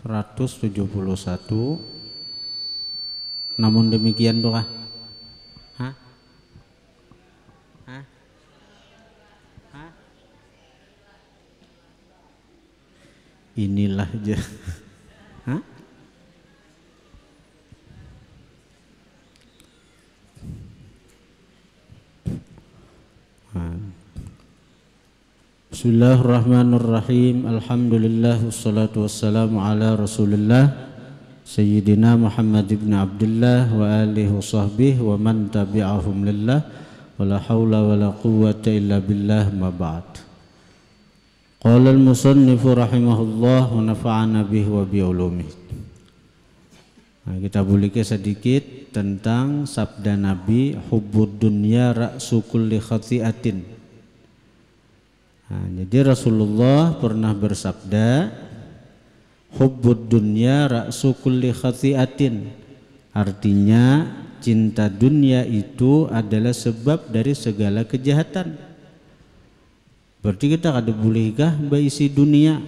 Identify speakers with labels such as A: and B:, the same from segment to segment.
A: puluh 171 namun demikian doa Hah? Hah? Hah? inilah je Hah? Bismillahirrahmanirrahim. Alhamdulillah wassalatu wassalamu ala Rasulillah Sayyidina Muhammad ibn Abdullah wa alihi sahbihi wa man tabi'ahum lillah wala haula wala quwwata illa billah ma ba'd. Qala al-musannif rahimahullah wa nafa'ana bihi wa bi Nah, kita bulike sedikit tentang sabda Nabi hubbud dunya ra'su kulli khati'atin Nah, jadi Rasulullah pernah bersabda, hubud dunya ra'su kulli khati'atin." Artinya, cinta dunia itu adalah sebab dari segala kejahatan. Berarti kita kada bolehkah berisi dunia?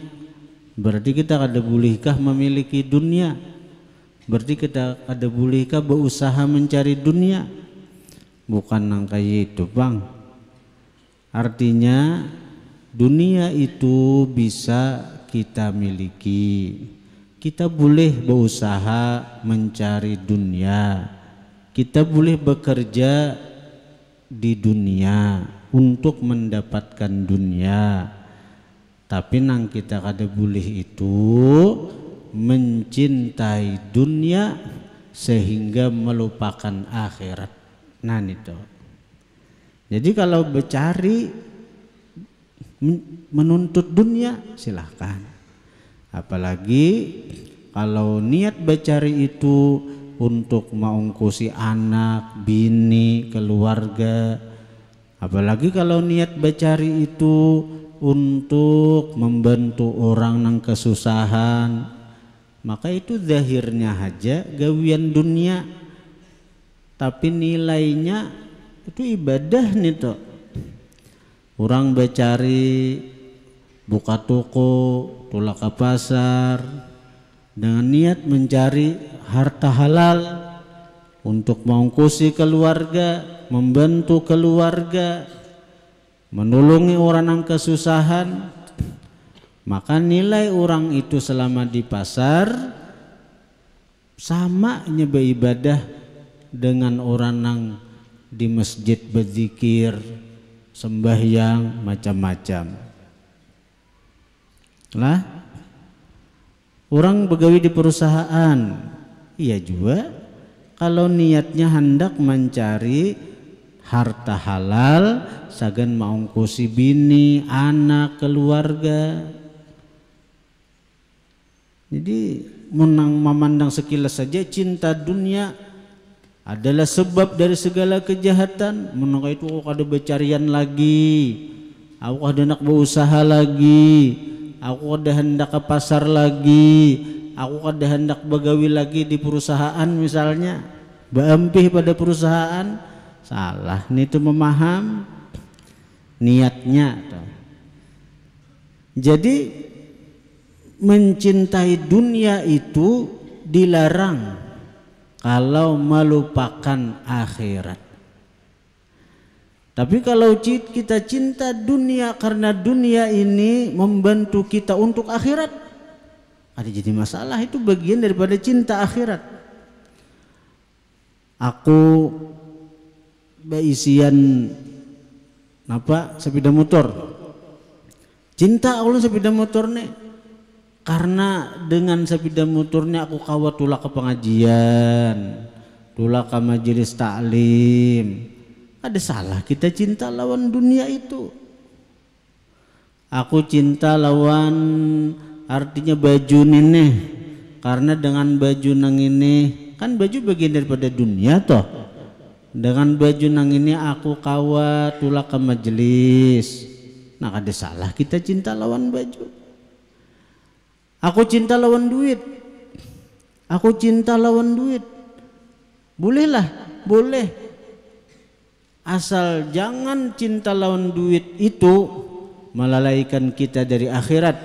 A: Berarti kita kada bolehkah memiliki dunia? Berarti kita kada bolehkah berusaha mencari dunia? Bukan nangkai itu, Bang. Artinya Dunia itu bisa kita miliki. Kita boleh berusaha mencari dunia. Kita boleh bekerja di dunia untuk mendapatkan dunia. Tapi nang kita kada boleh itu mencintai dunia sehingga melupakan akhirat. Nah itu. Jadi kalau mencari menuntut dunia silahkan apalagi kalau niat bacari itu untuk mengungkusi anak, bini, keluarga apalagi kalau niat bacari itu untuk membantu orang yang kesusahan maka itu zahirnya saja gawian dunia tapi nilainya itu ibadah nih tuh orang becari buka toko tolak ke pasar dengan niat mencari harta halal untuk mengkusi keluarga membantu keluarga menolongi orang yang kesusahan maka nilai orang itu selama di pasar sama nyebe ibadah dengan orang yang di masjid berzikir sembahyang macam-macam lah orang pegawai di perusahaan iya juga kalau niatnya hendak mencari harta halal sagan maungkusi bini anak keluarga jadi menang memandang sekilas saja cinta dunia adalah sebab dari segala kejahatan menurut itu aku ada bercarian lagi aku ada nak berusaha lagi aku ada hendak ke pasar lagi aku ada hendak begawi lagi di perusahaan misalnya berempih pada perusahaan salah nih itu memaham niatnya jadi mencintai dunia itu dilarang kalau melupakan akhirat. Tapi kalau kita cinta dunia karena dunia ini membantu kita untuk akhirat, ada jadi masalah itu bagian daripada cinta akhirat. Aku baisian apa sepeda motor. Cinta Allah sepeda motor nih karena dengan sepeda muturnya aku kawat tulah ke pengajian tula ke majelis taklim ada salah kita cinta lawan dunia itu aku cinta lawan artinya baju ini karena dengan baju nang ini kan baju bagian daripada dunia toh dengan baju nang ini aku kawat tula ke majelis nah ada salah kita cinta lawan baju Aku cinta lawan duit. Aku cinta lawan duit. Bolehlah, boleh. Asal jangan cinta lawan duit itu melalaikan kita dari akhirat.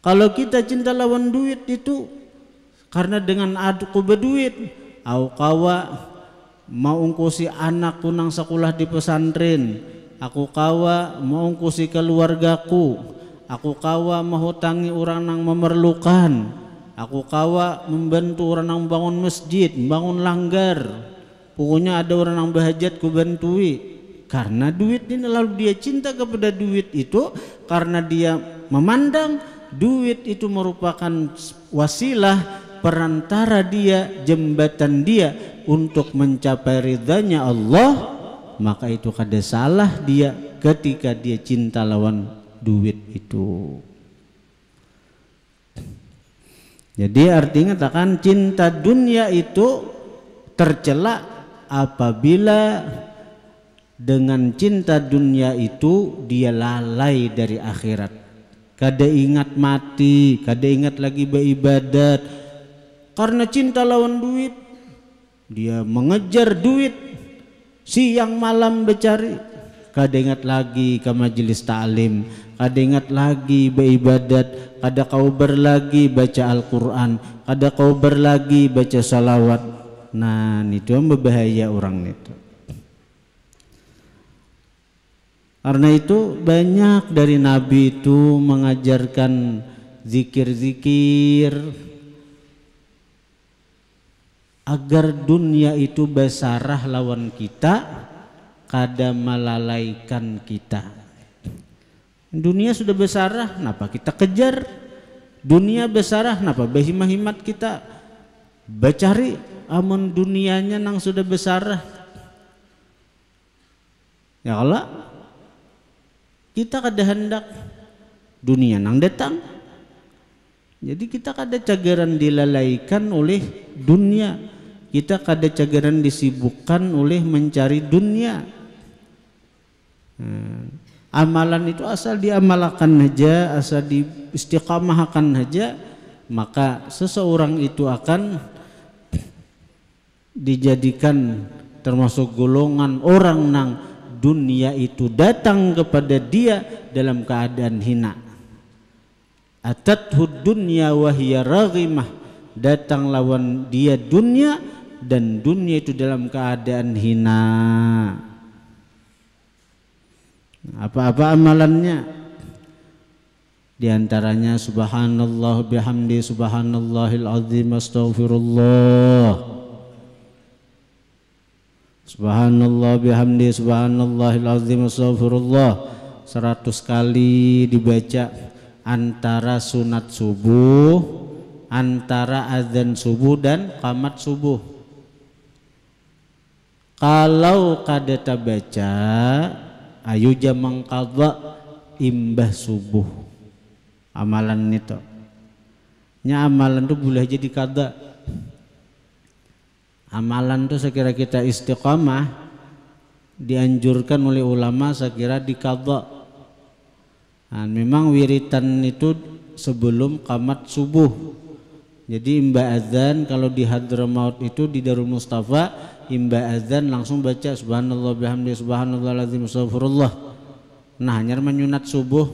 A: Kalau kita cinta lawan duit itu karena dengan aku berduit, au kawa mau ungkusi anakku nang sekolah di pesantren, aku kawa mau ungkusi keluargaku, aku kawa menghutangi orang yang memerlukan aku kawa membantu orang yang bangun masjid bangun langgar pokoknya ada orang yang bahajat ku bantui karena duit ini lalu dia cinta kepada duit itu karena dia memandang duit itu merupakan wasilah perantara dia jembatan dia untuk mencapai ridhanya Allah maka itu kada salah dia ketika dia cinta lawan duit itu. Jadi artinya katakan cinta dunia itu tercela apabila dengan cinta dunia itu dia lalai dari akhirat. Kada ingat mati, kada ingat lagi beribadat. Karena cinta lawan duit, dia mengejar duit siang malam mencari kada ingat lagi ke majelis ta'lim kada ingat lagi beribadat kada kau berlagi baca Al-Quran kada kau berlagi baca salawat nah itu yang berbahaya orang itu karena itu banyak dari Nabi itu mengajarkan zikir-zikir agar dunia itu basarah lawan kita kada melalaikan kita dunia sudah besar, kenapa kita kejar dunia besar, kenapa behimahimat kita bacari amun dunianya nang sudah besar. ya Allah kita kada hendak dunia nang datang jadi kita kada cagaran dilalaikan oleh dunia. Kita kada cagaran disibukkan oleh mencari dunia. Hmm. Amalan itu asal diamalkan saja, asal diistiqamahkan saja, maka seseorang itu akan dijadikan termasuk golongan orang nang dunia itu datang kepada dia dalam keadaan hina. atat dunya wahya ragimah datang lawan dia dunia dan dunia itu dalam keadaan hina. Apa-apa amalannya? Di antaranya subhanallah bihamdi subhanallahil azim astaghfirullah. Subhanallah bihamdi subhanallahil azim astaghfirullah 100 kali dibaca antara sunat subuh antara azan subuh dan kamat subuh kalau kadeta baca ayuja mengkadha imbah subuh amalan itu nya amalan itu boleh jadi kada amalan itu sekira kita istiqamah dianjurkan oleh ulama sekira dikada nah, memang wiritan itu sebelum kamat subuh jadi imba azan kalau di Hadramaut itu di Darul Mustafa imba azan langsung baca subhanallah bihamdi subhanallah lazim subhanallah. Nah, hanya menyunat subuh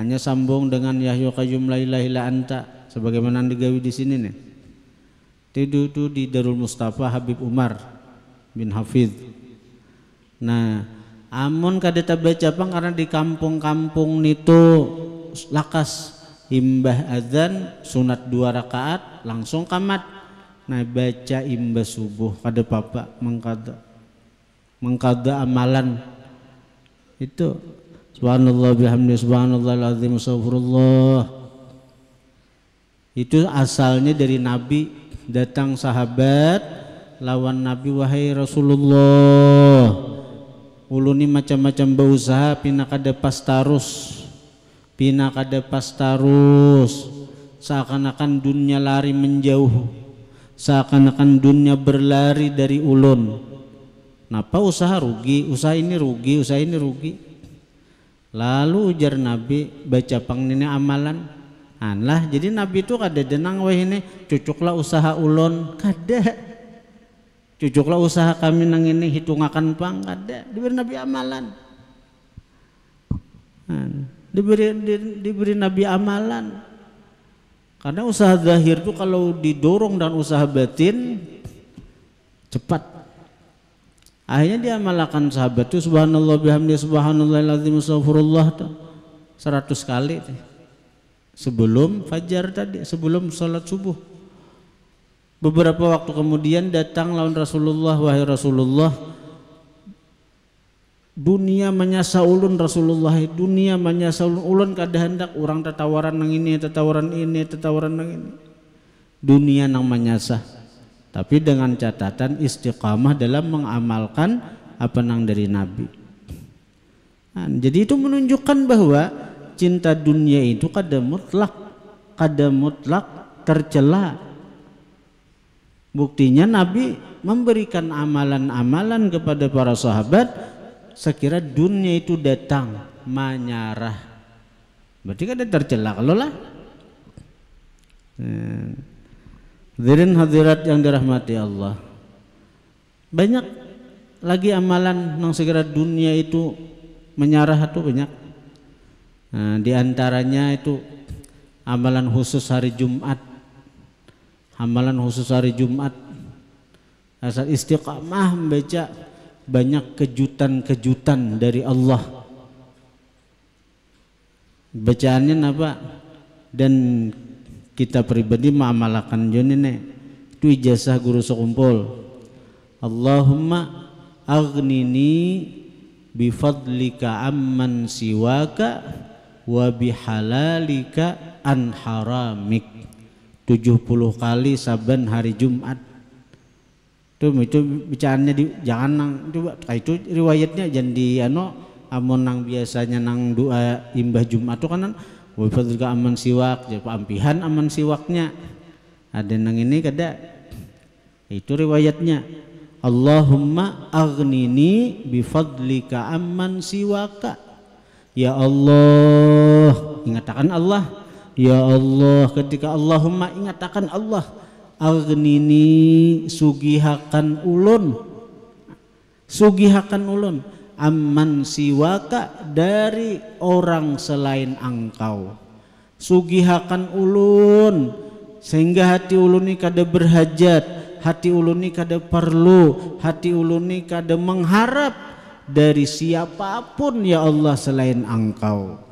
A: hanya sambung dengan Yahya Qayyum la ilaha anta sebagaimana digawi di sini nih. Tidur itu di Darul Mustafa Habib Umar bin Hafid. Nah, amun kadeta baca pang karena di kampung-kampung itu lakas imbah azan sunat dua rakaat langsung kamat nah baca imbah subuh pada papa mengkada mengkada amalan itu subhanallah bihamdi subhanallah lazim subhanallah itu asalnya dari nabi datang sahabat lawan nabi wahai rasulullah uluni macam-macam berusaha pinaka depas tarus pina kadepas tarus seakan-akan dunia lari menjauh seakan-akan dunia berlari dari ulun napa usaha rugi usaha ini rugi usaha ini rugi lalu ujar nabi baca pang pangnini amalan anlah jadi nabi itu kada denang wah ini cucuklah usaha ulun kada cucuklah usaha kami nang ini hitung akan pang kada diberi nabi amalan diberi di, diberi Nabi amalan karena usaha zahir itu kalau didorong dan usaha batin cepat akhirnya dia amalkan sahabat itu subhanallah bihamdi subhanallahiladzim tuh 100 kali sebelum fajar tadi sebelum sholat subuh beberapa waktu kemudian datang lawan Rasulullah wahai Rasulullah dunia ulun Rasulullah dunia menyasa ulun kada hendak orang tatawaran nang ini tetawaran ini tatawaran nang ini dunia nang menyasa tapi dengan catatan istiqamah dalam mengamalkan apa nang dari Nabi nah, jadi itu menunjukkan bahwa cinta dunia itu kada mutlak kada mutlak tercela buktinya Nabi memberikan amalan-amalan kepada para sahabat sekira dunia itu datang menyarah berarti kan dia tercela kalau lah eh, hadirin hadirat yang dirahmati Allah banyak lagi amalan nang segera dunia itu menyarah itu banyak eh, di antaranya itu amalan khusus hari Jumat amalan khusus hari Jumat asal istiqamah membaca banyak kejutan-kejutan dari Allah bacaannya apa dan kita pribadi mengamalkan ne itu ijazah guru sekumpul Allahumma aghnini bifadlika amman siwaka wa bihalalika an haramik 70 kali saban hari Jumat itu itu bicaranya di jangan nang itu ah, itu riwayatnya jadi ano amon nang biasanya nang doa imbah Jumat itu kan juga kan, aman siwak jadi ampihan aman siwaknya ada nang ini kada itu riwayatnya Allahumma agnini bifadlika amman siwaka ya Allah ingatakan Allah ya Allah ketika Allahumma ingatakan Allah Agnini sugihakan ulun Sugihakan ulun aman siwaka dari orang selain engkau Sugihakan ulun Sehingga hati ulun ini kada berhajat Hati ulun ini kada perlu Hati ulun ini kada mengharap Dari siapapun ya Allah selain engkau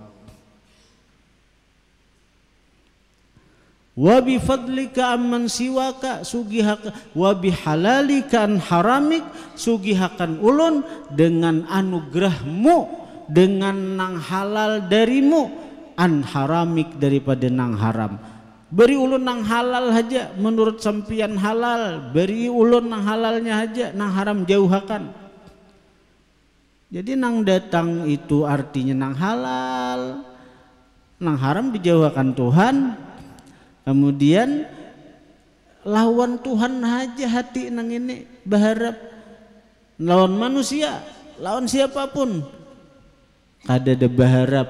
A: wa bi fadlika amman siwaka sugihaka wa bi halalika an haramik sugihakan ulun dengan anugerahmu dengan nang halal darimu an haramik daripada nang haram beri ulun nang halal haja menurut sempian halal beri ulun nang halalnya haja nang haram jauhakan jadi nang datang itu artinya nang halal nang haram dijauhkan Tuhan kemudian lawan Tuhan aja hati nang ini berharap lawan manusia lawan siapapun kada ada berharap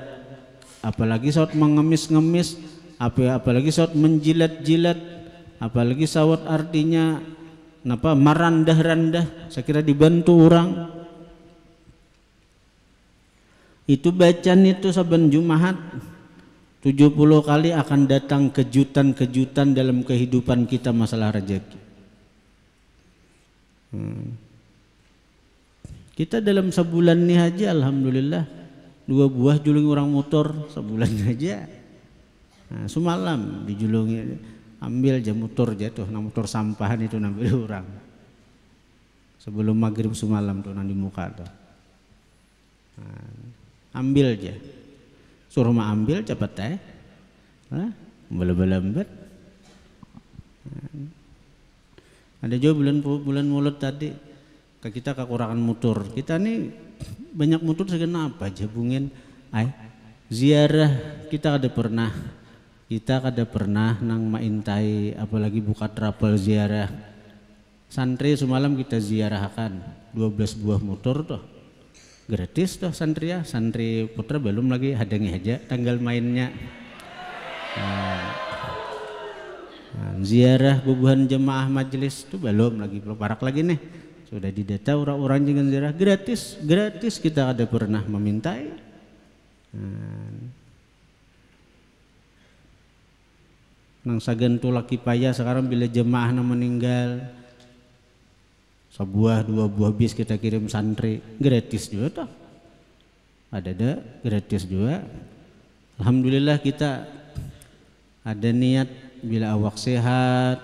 A: apalagi saat mengemis-ngemis apalagi saat menjilat-jilat apalagi saat artinya napa merendah-rendah, randah kira dibantu orang itu bacaan itu saban Jumat. 70 kali akan datang kejutan-kejutan dalam kehidupan kita masalah rezeki. Hmm. Kita dalam sebulan ini aja alhamdulillah dua buah julung orang motor sebulan aja. Nah, semalam dijulungi ambil jam motor jatuh nah motor sampahan itu nambil orang. Sebelum maghrib semalam tuh nanti muka tuh. Nah, ambil aja suruh mah ambil cepet teh lah ber, ada juga bulan bulan mulut tadi ke kita kekurangan mutur kita nih banyak mutur segenap apa jabungin ay ziarah kita ada pernah kita ada pernah nang main maintai apalagi buka travel ziarah santri semalam kita ziarahkan 12 buah motor tuh gratis toh santri ya santri putra belum lagi hadangi aja tanggal mainnya nah, ziarah bubuhan jemaah majelis tuh belum lagi belum parak lagi nih sudah didata orang-orang dengan ziarah gratis gratis kita ada pernah memintai nah, nang sagan laki payah sekarang bila jemaah meninggal sebuah dua buah bis kita kirim santri gratis juga toh ada ada gratis juga Alhamdulillah kita ada niat bila awak sehat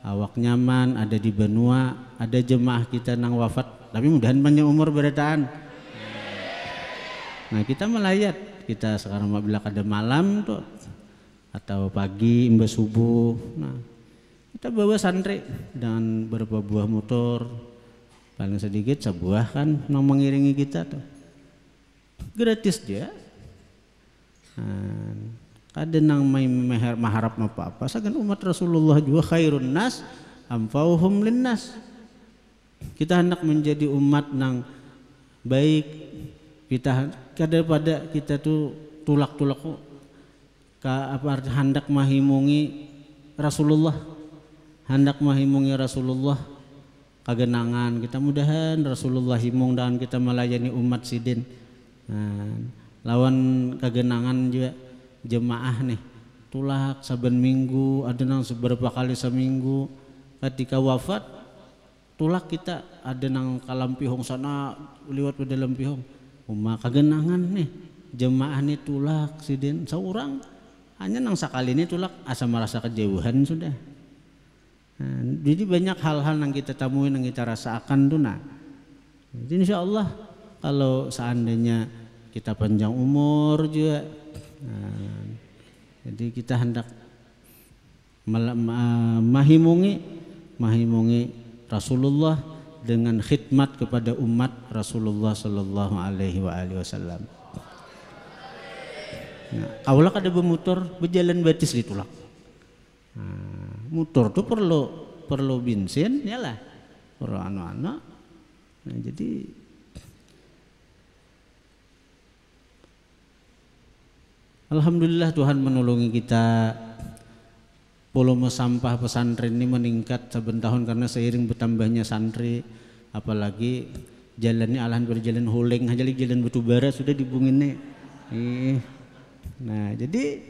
A: awak nyaman ada di benua ada jemaah kita nang wafat tapi mudahan panjang umur beritaan. nah kita melayat kita sekarang bila ada malam tuh atau pagi imbas subuh nah kita bawa santri dengan beberapa buah motor paling sedikit sebuah kan yang mengiringi kita tuh gratis dia kan. ada nang may mahar maharap apa apa saking umat Rasulullah juga khairun nas amfauhum linnas kita hendak menjadi umat nang baik kita daripada kita tuh tulak-tulak ka apa hendak mahimungi Rasulullah hendak mahimungi Rasulullah kagenangan kita mudahan Rasulullah himung dan kita melayani umat sidin nah, lawan kagenangan juga jemaah nih tulak saben minggu ada nang seberapa kali seminggu ketika wafat tulak kita ada nang kalam pihong sana lewat pada dalam pihong umah kagenangan nih jemaah nih tulak sidin seorang hanya nang sekali ini tulak asa merasa kejauhan sudah Nah, jadi banyak hal-hal yang kita temui yang kita rasakan tuh nah. Jadi insya Allah kalau seandainya kita panjang umur juga, nah, jadi kita hendak mahimungi mahimungi Rasulullah dengan khidmat kepada umat Rasulullah Shallallahu Alaihi Wasallam. Nah, awalnya ada bermotor, berjalan batis ditulak. Nah, motor tuh perlu perlu bensin ya lah perlu anu- anu. nah, jadi Alhamdulillah Tuhan menolongi kita volume sampah pesantren ini meningkat saben tahun karena seiring bertambahnya santri apalagi jalannya alahan berjalan huling aja lagi jalan bara sudah dibungin nih nah jadi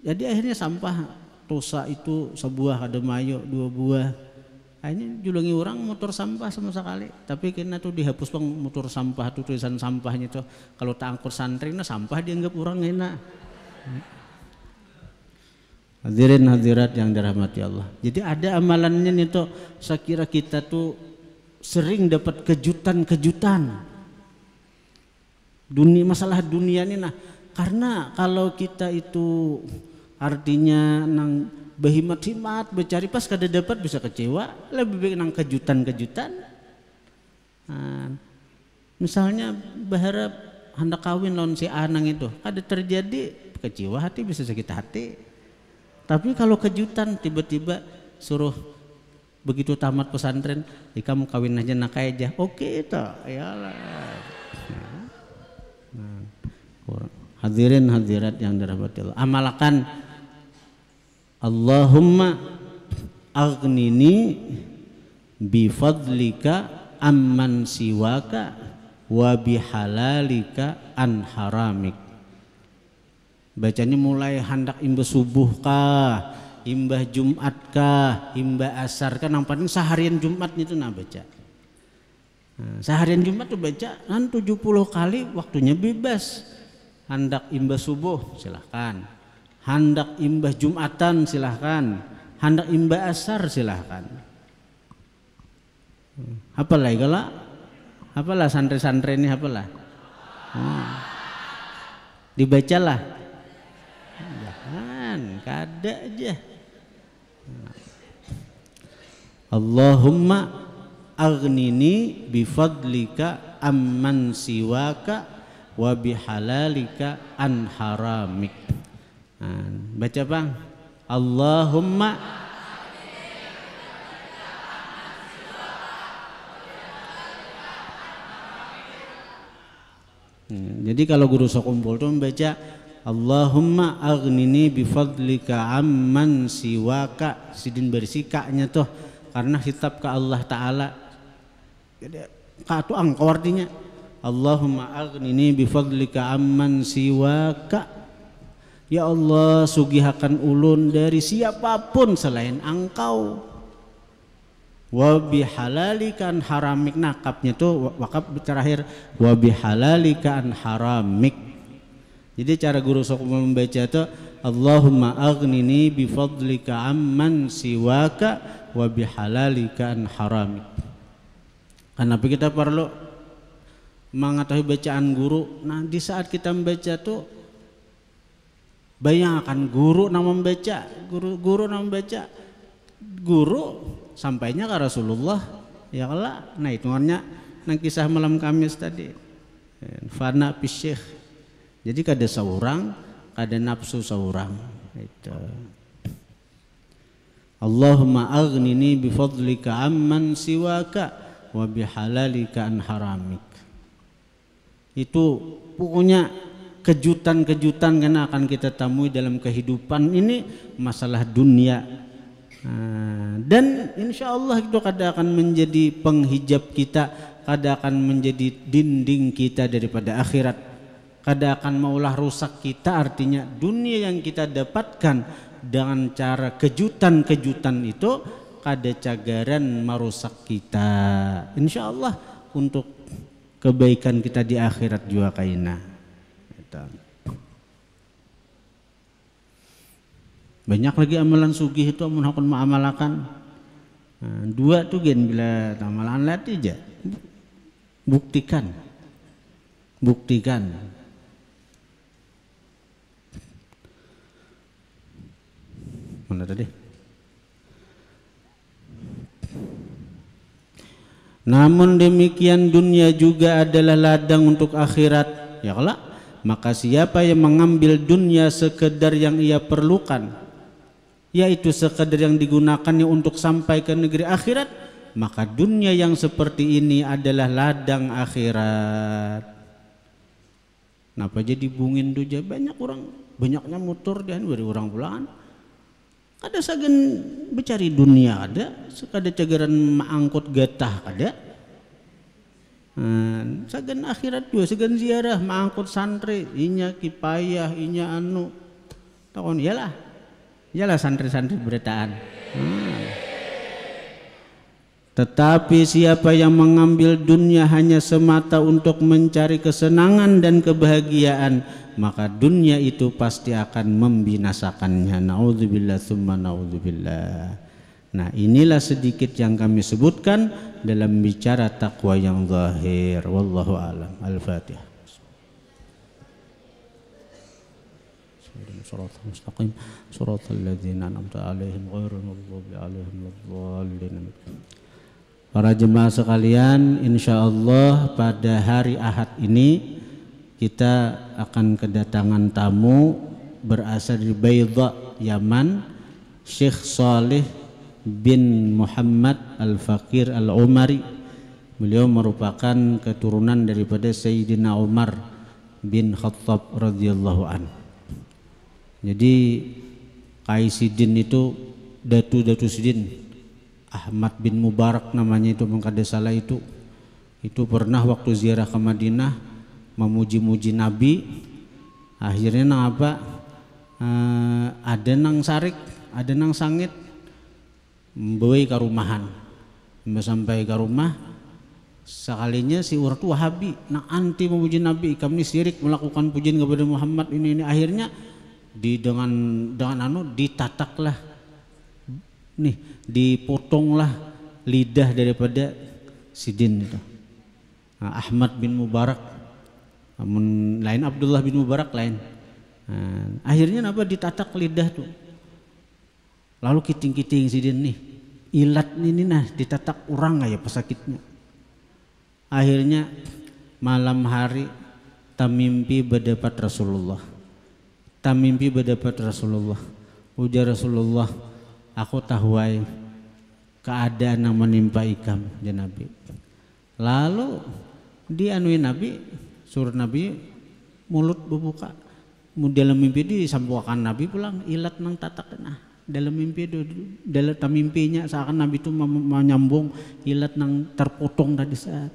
A: jadi akhirnya sampah tosa itu sebuah ada mayo dua buah ini julungi orang motor sampah sama sekali tapi kena tuh dihapus bang motor sampah tuh tulisan sampahnya tuh kalau tak angkut santri nah sampah dianggap orang enak hadirin hadirat yang dirahmati Allah jadi ada amalannya nih tuh saya kira kita tuh sering dapat kejutan-kejutan dunia masalah dunia nih nah karena kalau kita itu artinya nang behimat-himat mencari pas kada dapat bisa kecewa lebih baik nang kejutan-kejutan ah, misalnya berharap hendak kawin lawan si anang itu kade terjadi kecewa hati bisa sakit hati tapi kalau kejutan tiba-tiba suruh begitu tamat pesantren di eh, kamu kawin aja nak aja oke itu ya lah hadirin hadirat yang dirahmati Allah amalkan Allahumma agnini bifadlika amman siwaka wa bihalalika an haramik bacanya mulai hendak imbah subuh kah imbah Jumat kah imbah asar kan nampaknya seharian Jumat itu nah baca seharian Jumat tuh baca kan 70 kali waktunya bebas. Hendak imbas subuh silahkan. Handak imbah Jumatan silahkan. handak imbah asar silahkan. Apalah kalau apalah santri-santri ini apalah. Hmm. Dibacalah. Jangan, kada aja. Allahumma agnini bifadlika amman siwaka wa bihalalika an baca bang. Allahumma Jadi kalau guru sokumpul itu membaca Allahumma aghnini bifadlika amman siwaka sidin bersikaknya tuh karena hitap ke Allah Ta'ala jadi kak Allahumma angkau artinya Allahumma aghnini bifadlika amman siwaka Ya Allah sugihakan ulun dari siapapun selain engkau Wabi halalikan haramik nakapnya tuh wakap terakhir Wabi halalikan haramik jadi cara guru sok membaca itu Allahumma agnini bifadlika amman siwaka wabi halalikan haramik kenapa kita perlu mengetahui bacaan guru nah di saat kita membaca tuh Bayangkan guru nama membaca, guru guru nama membaca, guru sampainya ke Rasulullah ya Allah. Nah itu hanya nang kisah malam Kamis tadi. Eh, fana pisih. Jadi kada seorang, kada nafsu seorang. Itu. Allahumma aghnini bifadlika amman siwaka wa bihalalika an haramik. Itu pokoknya kejutan-kejutan karena akan kita temui dalam kehidupan ini masalah dunia ah, dan insya Allah itu kada akan menjadi penghijab kita kada akan menjadi dinding kita daripada akhirat kada akan maulah rusak kita artinya dunia yang kita dapatkan dengan cara kejutan-kejutan itu kada cagaran merusak kita insya Allah untuk kebaikan kita di akhirat juga kainah kita. Banyak lagi amalan sugih itu amun hakun ma'amalakan. Nah, dua tuh gen bila amalan lihat aja. Buktikan. Buktikan. Mana tadi? Namun demikian dunia juga adalah ladang untuk akhirat. Ya kalau maka siapa yang mengambil dunia sekedar yang ia perlukan Yaitu sekedar yang digunakannya untuk sampai ke negeri akhirat Maka dunia yang seperti ini adalah ladang akhirat Kenapa jadi bungin duja banyak orang banyaknya motor dan beri orang pulaan ada sagan mencari dunia ada sekadar cagaran mengangkut getah ada Hmm, akhirat juga segan ziarah mangkut santri inya kipayah inya anu lah iyalah iyalah santri-santri beritaan hmm. tetapi siapa yang mengambil dunia hanya semata untuk mencari kesenangan dan kebahagiaan maka dunia itu pasti akan membinasakannya naudzubillah summa naudzubillah Nah inilah sedikit yang kami sebutkan dalam bicara takwa yang zahir. Wallahu alam. Al-Fatihah. صراط المستقيم صراط الذين أنعمت عليهم غير المغضوب عليهم الضالين Para jemaah sekalian, insya Allah pada hari Ahad ini kita akan kedatangan tamu berasal dari Baydha, Yaman, Syekh Salih bin Muhammad Al-Fakir Al-Umari beliau merupakan keturunan daripada Sayyidina Umar bin Khattab radhiyallahu an. Jadi kaisidin itu Datu Datu Sidin Ahmad bin Mubarak namanya itu mengkade salah itu itu pernah waktu ziarah ke Madinah memuji-muji Nabi akhirnya nang apa uh, ada nang sarik ada nang sangit membawa ke rumahan. Mbak sampai ke rumah, sekalinya si urat Wahabi, nak anti memuji Nabi, kami sirik melakukan pujian kepada Muhammad ini ini akhirnya di dengan dengan anu ditataklah nih dipotonglah lidah daripada sidin itu. Nah, Ahmad bin Mubarak, namun lain Abdullah bin Mubarak lain. Nah, akhirnya apa ditatak lidah tuh Lalu kiting-kiting si din nih. Ilat ini nah ditatak orang aja pesakitnya. Akhirnya malam hari tak mimpi berdapat Rasulullah. Tak mimpi berdapat Rasulullah. Ujar Rasulullah, aku tahu tahuai keadaan yang menimpa ikam ya Nabi. Lalu dianui Nabi, suruh Nabi mulut berbuka. Dalam mimpi disambuakan Nabi pulang, ilat nang tatak nah dalam mimpi itu dalam mimpinya seakan Nabi itu menyambung hilat nang terpotong tadi saat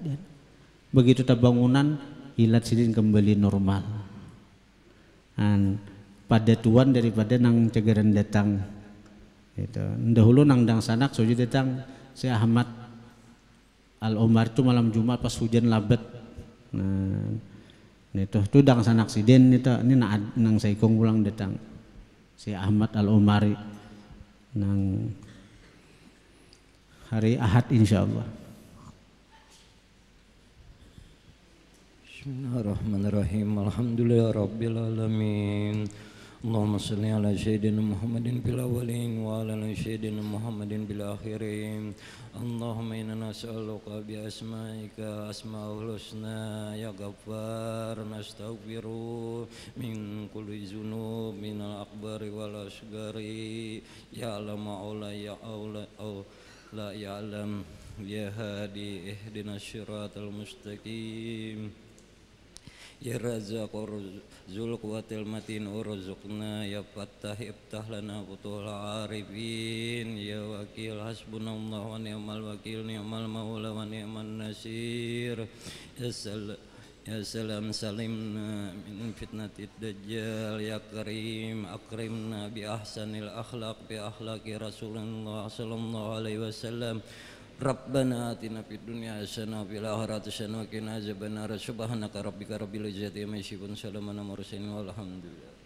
A: begitu terbangunan hilat sini kembali normal dan pada tuan daripada nang cegaran datang itu dahulu nang dang sanak soju datang si Ahmad Al Umar itu malam Jumat pas hujan labet nah itu tuh dang sanak Den itu ini nang kong pulang datang si Ahmad Al Umari nang hari Ahad insyaallah
B: Bismillahirrahmanirrahim Alhamdulillah Rabbil Alamin Allahumma salli ala Sayyidina Muhammadin bil awalin wa ala ala Muhammadin bil akhirin Allahumma inna nasa'aluka bi asma'ul husna ya ghaffar nasta'ufiru min kuli min al-akbari wal asgari ya alam awla ya awla ya awla ya alam ya hadi ihdina mustaqim يا رزاق ذو القوة المتين ارزقنا يا فتاح افتح لنا فتوح العارفين يا وكيل حسبنا الله ونعم الوكيل نعم المولى ونعم النصير يا سلام سلمنا من فتنة الدجال يا كريم أكرمنا بأحسن الأخلاق بأخلاق رسول الله صلى الله عليه وسلم Rabbana atina fid dunya hasana fil akhirati hasana wa qina azabannar subhanaka rabbika rabbil izzati amma yasifun salamun ala mursalin walhamdulillah